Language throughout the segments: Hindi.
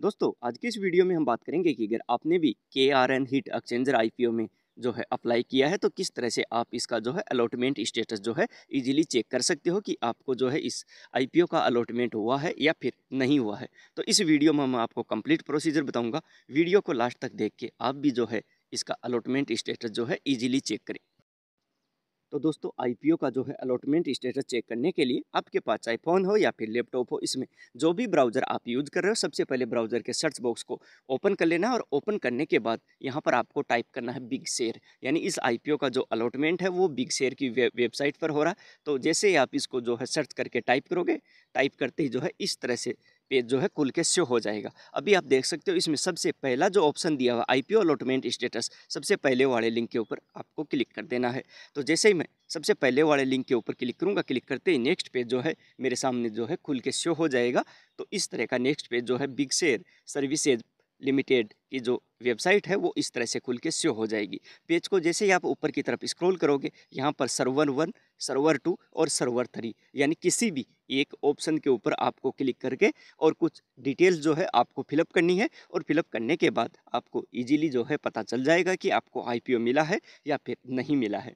दोस्तों आज की इस वीडियो में हम बात करेंगे कि अगर आपने भी K R N heat exchanger O में जो है अप्लाई किया है तो किस तरह से आप इसका जो है अलॉटमेंट स्टेटस जो है इजीली चेक कर सकते हो कि आपको जो है इस आईपीओ का अलॉटमेंट हुआ है या फिर नहीं हुआ है तो इस वीडियो में मैं आपको कंप्लीट प्रोसीजर बताऊंगा वीडियो को लास्ट तक देख के आप भी जो है इसका अलॉटमेंट स्टेटस जो है ईजिली चेक करें तो दोस्तों आईपीओ का जो है अलॉटमेंट स्टेटस चेक करने के लिए आपके पास चाहे फ़ोन हो या फिर लैपटॉप हो इसमें जो भी ब्राउज़र आप यूज़ कर रहे हो सबसे पहले ब्राउज़र के सर्च बॉक्स को ओपन कर लेना और ओपन करने के बाद यहाँ पर आपको टाइप करना है बिग शेयर यानी इस आई का जो अलॉटमेंट है वो बिग शेयर की वे, वेबसाइट पर हो रहा तो जैसे ही आप इसको जो है सर्च करके टाइप करोगे टाइप करते ही जो है इस तरह से पेज जो है कुल के शो हो जाएगा अभी आप देख सकते हो इसमें सबसे पहला जो ऑप्शन दिया हुआ आई अलॉटमेंट स्टेटस सबसे पहले वाले लिंक के ऊपर आपको क्लिक कर देना है तो जैसे ही मैं सबसे पहले वाले लिंक के ऊपर क्लिक करूँगा क्लिक करते ही नेक्स्ट पेज जो है मेरे सामने जो है खुल के शो हो जाएगा तो इस तरह का नेक्स्ट पेज जो है बिग शेयर सर्विसेज लिमिटेड की जो वेबसाइट है वो इस तरह से खुल के शो हो जाएगी पेज को जैसे ही आप ऊपर की तरफ स्क्रॉल करोगे यहाँ पर सर्वर वन सर्वर टू और सर्वर थ्री यानी किसी भी एक ऑप्शन के ऊपर आपको क्लिक करके और कुछ डिटेल्स जो है आपको फिलअप करनी है और फिलअप करने के बाद आपको इजीली जो है पता चल जाएगा कि आपको आईपीओ मिला है या फिर नहीं मिला है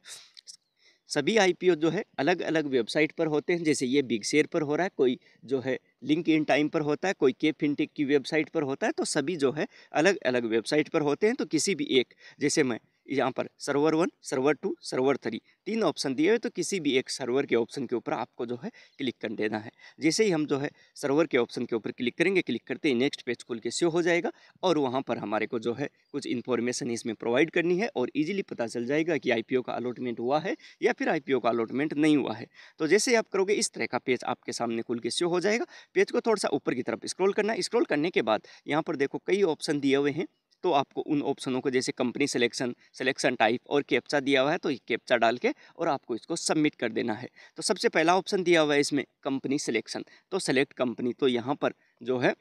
सभी आईपीओ जो है अलग अलग वेबसाइट पर होते हैं जैसे ये बिग शेयर पर हो रहा है कोई जो है लिंक इन टाइम पर होता है कोई के फिनटेक की वेबसाइट पर होता है तो सभी जो है अलग अलग वेबसाइट पर होते हैं तो किसी भी एक जैसे मैं यहाँ पर server one server two server three तीन ऑप्शन दिए हुए तो किसी भी एक सर्वर के ऑप्शन के ऊपर आपको जो है क्लिक कर देना है जैसे ही हम जो है सर्वर के ऑप्शन के ऊपर क्लिक करेंगे क्लिक करते ही नेक्स्ट पेज खुल के शो हो जाएगा और वहाँ पर हमारे को जो है कुछ इन्फॉर्मेशन इसमें प्रोवाइड करनी है और ईजिली पता चल जाएगा कि आई का अलॉटमेंट हुआ है या फिर आई का अलॉटमेंट नहीं हुआ है तो जैसे ही आप करोगे इस तरह का पेज आपके सामने खुल के शो हो जाएगा पेज को थोड़ा सा ऊपर की तरफ स्क्रोल करना स्क्रोल करने के बाद यहाँ पर देखो कई ऑप्शन दिए हुए हैं तो आपको उन ऑप्शनों को जैसे कंपनी सिलेक्शन सिलेक्शन टाइप और कैप्चा दिया हुआ है तो कैप्चा डाल के और आपको इसको सबमिट कर देना है तो सबसे पहला ऑप्शन दिया हुआ है इसमें कंपनी सिलेक्शन तो सेलेक्ट कंपनी तो यहाँ पर जो है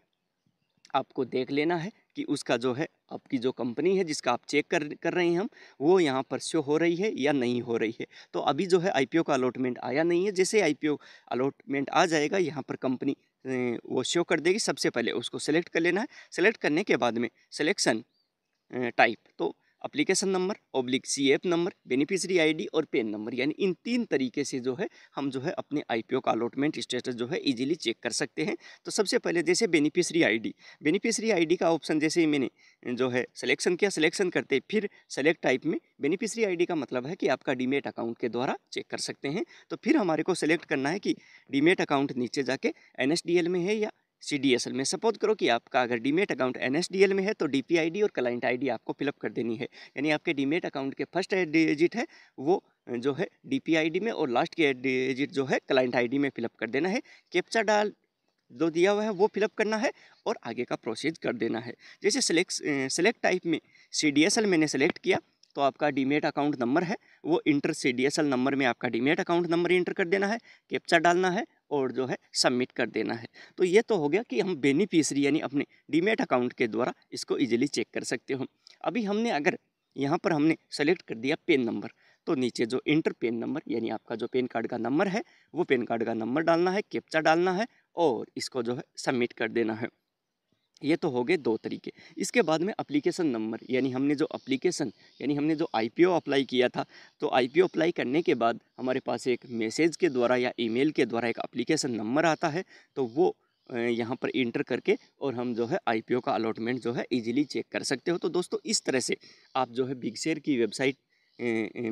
आपको देख लेना है कि उसका जो है आपकी जो कंपनी है जिसका आप चेक कर कर रहे हैं हम वो यहाँ पर शो हो रही है या नहीं हो रही है तो अभी जो है आईपीओ का अलॉटमेंट आया नहीं है जैसे आईपीओ अलॉटमेंट आ जाएगा यहाँ पर कंपनी वो शो कर देगी सबसे पहले उसको सेलेक्ट कर लेना है सेलेक्ट करने के बाद में सिलेक्शन टाइप तो application number oblique C F number beneficiary ID और पेन नंबर यानी इन तीन तरीके से जो है हम जो है अपने आईपीओ का अलॉटमेंट स्टेटस जो है इजीली चेक कर सकते हैं तो सबसे पहले जैसे बेनिफिशरी आईडी बेनिफिशरी आईडी का ऑप्शन जैसे ही मैंने जो है सिलेक्शन किया सिलेक्शन करते फिर सेलेक्ट टाइप में बेनिफिशरी आई का मतलब है कि आपका डीमेट अकाउंट के द्वारा चेक कर सकते हैं तो फिर हमारे को सेलेक्ट करना है कि डीमेट अकाउंट नीचे जाके एन में है या सी डी एस एल में सपोज करो कि आपका अगर demat account N S D L में है तो डी पी आई डी और क्लाइंट आई डी आपको फिलअप कर देनी है यानी आपके डीमेट अकाउंट के फर्स्ट डिजिट है वो जो है डी पी आई डी में और लास्ट के डिजिट जो है क्लाइंट आई डी में फिलअप कर देना है कैप्चा डाल जो दिया हुआ है वो फिलअप करना है और आगे का प्रोसेस कर देना है जैसे सेलेक्ट सेलेक्ट टाइप में सी डी एस एल मैंने सेलेक्ट किया तो आपका डीमेट अकाउंट नंबर है वो इंटर से डी नंबर में आपका डीमेट अकाउंट नंबर इंटर कर देना है कैप्चा डालना है और जो है सबमिट कर देना है तो ये तो हो गया कि हम बेनिफिशरी यानी अपने डीमेट अकाउंट के द्वारा इसको ईजिली चेक कर सकते हो अभी हमने अगर यहाँ पर हमने सेलेक्ट कर दिया पेन नंबर तो नीचे जो इंटर पेन नंबर यानी आपका जो पेन कार्ड का नंबर है वो पेन कार्ड का नंबर डालना है कैप्चा डालना है और इसको जो है सबमिट कर देना है ये तो हो गए दो तरीके इसके बाद में अप्लीकेशन नंबर यानी हमने जो अप्लीकेशन यानी हमने जो आईपीओ अप्लाई किया था तो आईपीओ अप्लाई करने के बाद हमारे पास एक मैसेज के द्वारा या ईमेल के द्वारा एक अप्लीकेशन नंबर आता है तो वो यहाँ पर इंटर करके और हम जो है आईपीओ का अलॉटमेंट जो है ईज़िली चेक कर सकते हो तो दोस्तों इस तरह से आप जो है बिग शेयर की वेबसाइट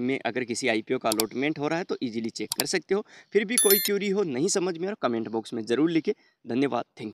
में अगर किसी आईपीओ का अलॉटमेंट हो रहा है तो इजीली चेक कर सकते हो फिर भी कोई क्यूरी हो नहीं समझ में और कमेंट बॉक्स में ज़रूर लिखे धन्यवाद थैंक